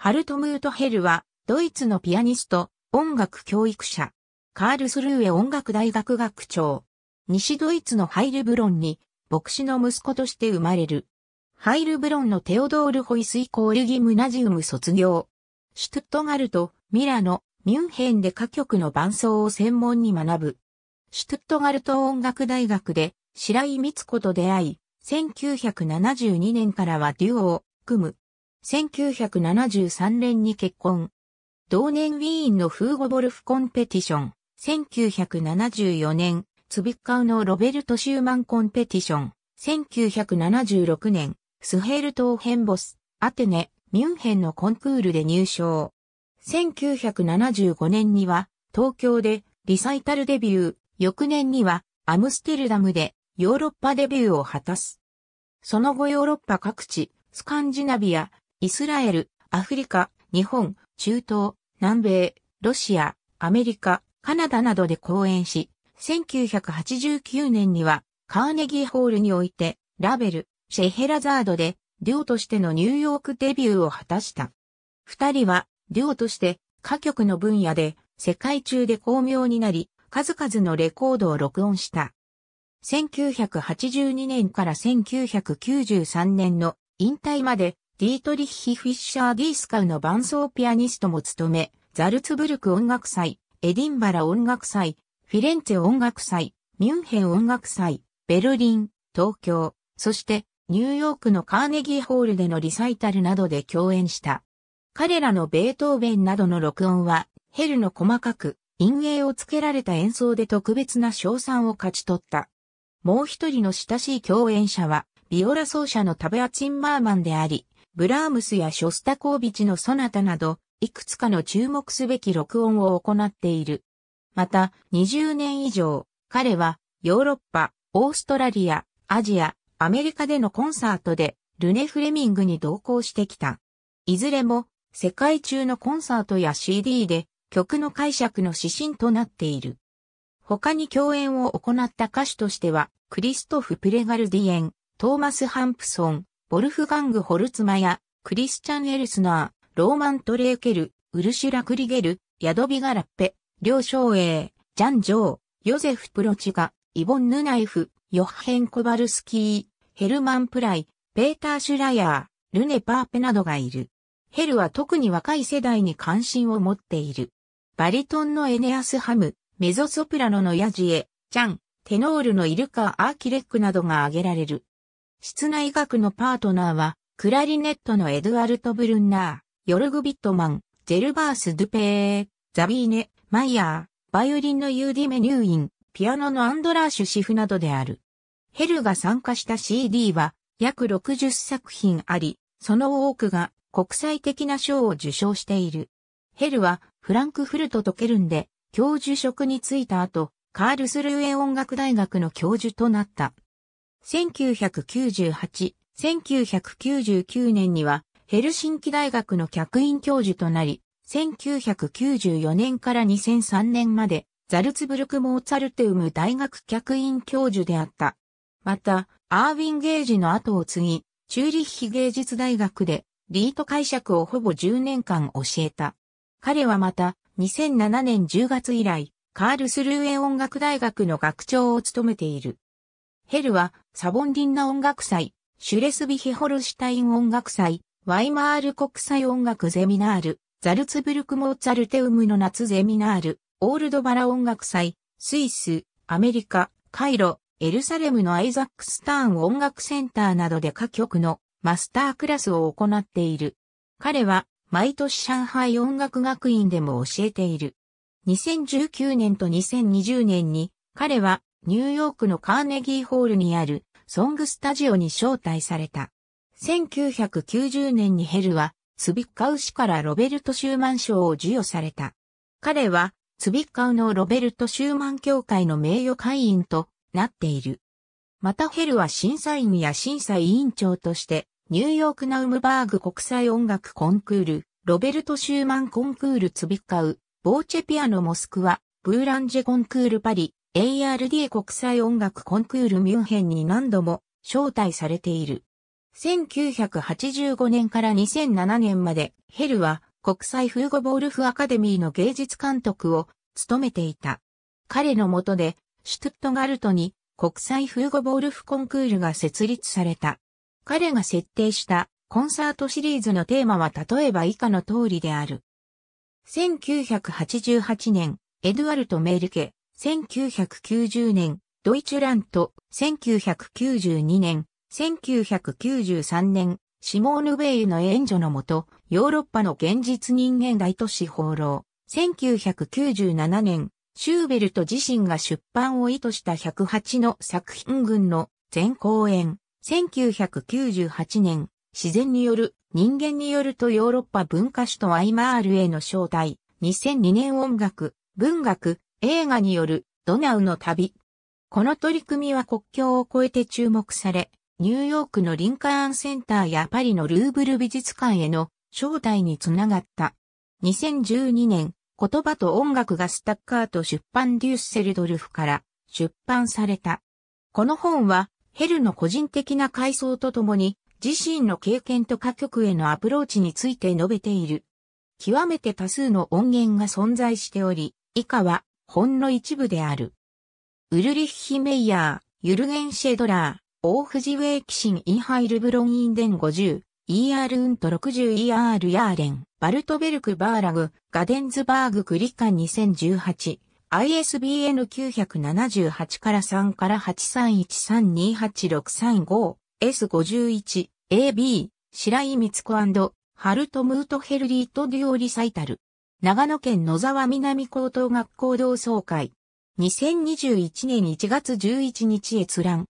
ハルトムート・ヘルは、ドイツのピアニスト、音楽教育者、カールスルーエ音楽大学学長、西ドイツのハイルブロンに、牧師の息子として生まれる。ハイルブロンのテオドール・ホイスイコールギムナジウム卒業。シュトゥットガルト、ミラノ、ミュンヘンで歌曲の伴奏を専門に学ぶ。シュトゥットガルト音楽大学で白井光子と出会い、1972年からはデュオを組む。1973年に結婚。同年ウィーンのフーゴボルフコンペティション、1974年、ツビッカウのロベルト・シューマンコンペティション、1976年、スヘール島ヘンボス、アテネ、ミュンヘンのコンクールで入賞。1975年には、東京でリサイタルデビュー、翌年には、アムステルダムでヨーロッパデビューを果たす。その後ヨーロッパ各地、スカンジナビア、イスラエル、アフリカ、日本、中東、南米、ロシア、アメリカ、カナダなどで講演し、1989年にはカーネギーホールにおいてラベル、シェヘラザードで、デュオとしてのニューヨークデビューを果たした。二人は、デュオとして歌曲の分野で世界中で巧妙になり、数々のレコードを録音した。1982年から1993年の引退までディートリッヒ・フィッシャー・ディースカウの伴奏ピアニストも務め、ザルツブルク音楽祭、エディンバラ音楽祭、フィレンツェ音楽祭、ミュンヘン音楽祭、ベルリン、東京、そしてニューヨークのカーネギーホールでのリサイタルなどで共演した。彼らのベートーベンなどの録音は、ヘルの細かく、陰影をつけられた演奏で特別な賞賛を勝ち取った。もう一人の親しい共演者は、ビオラ奏者のタベア・チンマーマンであり、ブラームスやショスタコービチのソナタなど、いくつかの注目すべき録音を行っている。また、20年以上、彼は、ヨーロッパ、オーストラリア、アジア、アメリカでのコンサートで、ルネ・フレミングに同行してきた。いずれも、世界中のコンサートや CD で、曲の解釈の指針となっている。他に共演を行った歌手としては、クリストフ・プレガルディエン、トーマス・ハンプソン、ボルフガング・ホルツマや、クリスチャン・エルスナー、ローマン・トレーケル、ウルシュラ・クリゲル、ヤドビガ・ラッペ、両昌英、ジャン・ジョー、ヨゼフ・プロチガ、イボン・ヌナイフ、ヨッヘン・コバルスキー、ヘルマン・プライ、ペーター・シュラヤー、ルネ・パーペなどがいる。ヘルは特に若い世代に関心を持っている。バリトンのエネアス・ハム、メゾソプラノのヤジエ、ジャン、テノールのイルカ・アーキレックなどが挙げられる。室内楽のパートナーは、クラリネットのエドアルト・ブルンナー、ヨルグ・ビットマン、ジェルバース・ドゥペー、ザビーネ、マイヤー、バイオリンのユーディ・メニューイン、ピアノのアンドラーシュ・シフなどである。ヘルが参加した CD は約60作品あり、その多くが国際的な賞を受賞している。ヘルはフランクフルトとケルンで教授職に就いた後、カールスルーエ音楽大学の教授となった。1998、1999年にはヘルシンキ大学の客員教授となり、1994年から2003年までザルツブルク・モーツァルテウム大学客員教授であった。また、アーウィン・ゲージの後を継ぎ、チューリッヒ芸術大学でリート解釈をほぼ10年間教えた。彼はまた、2007年10月以来、カールスルーエン音楽大学の学長を務めている。ヘルは、サボンディンナ音楽祭、シュレスビヒホルシュタイン音楽祭、ワイマール国際音楽ゼミナール、ザルツブルクモーツァルテウムの夏ゼミナール、オールドバラ音楽祭、スイス、アメリカ、カイロ、エルサレムのアイザック・スターン音楽センターなどで歌曲のマスタークラスを行っている。彼は毎年上海音楽学院でも教えている。2019年と2020年に彼はニューヨークのカーネギーホールにあるソングスタジオに招待された。1990年にヘルはツビッカウ氏からロベルト・シューマン賞を授与された。彼はツビッカウのロベルト・シューマン協会の名誉会員となっている。またヘルは審査員や審査委員長としてニューヨークナウムバーグ国際音楽コンクール、ロベルト・シューマンコンクールツビッカウ、ボーチェピアノモスクワ、ブーランジェコンクールパリ、ARD 国際音楽コンクールミュンヘンに何度も招待されている。1985年から2007年までヘルは国際フーゴボールフアカデミーの芸術監督を務めていた。彼のもとでシュトゥットガルトに国際フーゴボールフコンクールが設立された。彼が設定したコンサートシリーズのテーマは例えば以下の通りである。1988年、エドゥアルト・メルケ、1990年、ドイツラント、1992年、1993年、シモーヌ・ベイユの援助のもと、ヨーロッパの現実人間大都市放浪。1997年、シューベルト自身が出版を意図した108の作品群の全公演。1998年、自然による、人間によるとヨーロッパ文化史とアイマールへの招待。2002年音楽、文学、映画によるドナウの旅。この取り組みは国境を越えて注目され、ニューヨークのリンカーンセンターやパリのルーブル美術館への招待につながった。2012年、言葉と音楽がスタッカート出版デュッセルドルフから出版された。この本は、ヘルの個人的な回想とともに、自身の経験と歌曲へのアプローチについて述べている。極めて多数の音源が存在しており、以下はほんの一部である。ウルリッヒ・メイヤー、ユルゲン・シェドラー、オフジウェイキシン・インハイル・ブロン・インデン50、ER ウント 60ER ヤーレン、バルトベルク・バーラグ、ガデンズバーグ・クリカン2018、ISBN 978から3から831328635、S51、AB、白井光子ハルトムート・ヘルリート・デュオ・リサイタル。長野県野沢南高等学校同窓会。2021年1月11日閲覧。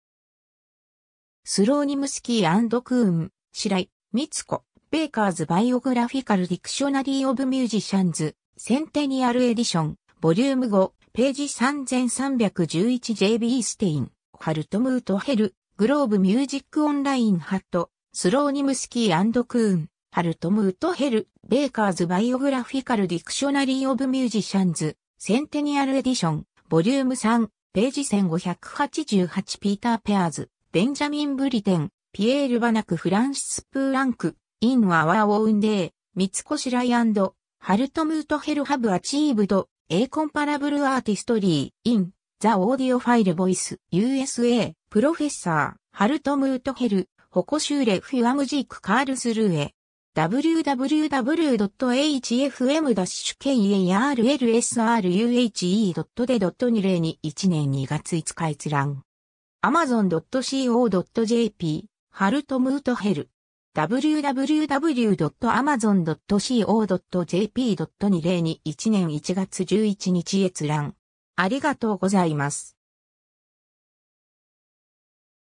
スローニムスキークーン、白井、三つ子、ベーカーズバイオグラフィカルディクショナリーオブミュージシャンズ、センテニアルエディション、ボリューム5、ページ 3311JB ステイン、ハルトムートヘル、グローブミュージックオンラインハット、スローニムスキークーン。ハルトム・ウトヘル、ベーカーズ・バイオグラフィカル・ディクショナリー・オブ・ミュージシャンズ、センテニアル・エディション、ボリューム3、ページ1588ピーター・ペアーズ、ベンジャミン・ブリテン、ピエール・バナク・フランシス・プーランク、イン・ワワー・オウンデー、三越ライアンド、ハルトムートヘルハブアチーブド、A コンパラブルアーティストリー、イン、ザ・オーディオファイル・ボイス、USA、プロフェッサー、ハルトムートヘル、ホコシューレ・フィアムジーク・カールスルーエ、www.hfm-kerlsruhe.de.2021 n 年2月5日閲覧。amazon.co.jp、ハルトムートヘル。www.amazon.co.jp.2021 年1月11日閲覧。ありがとうございます。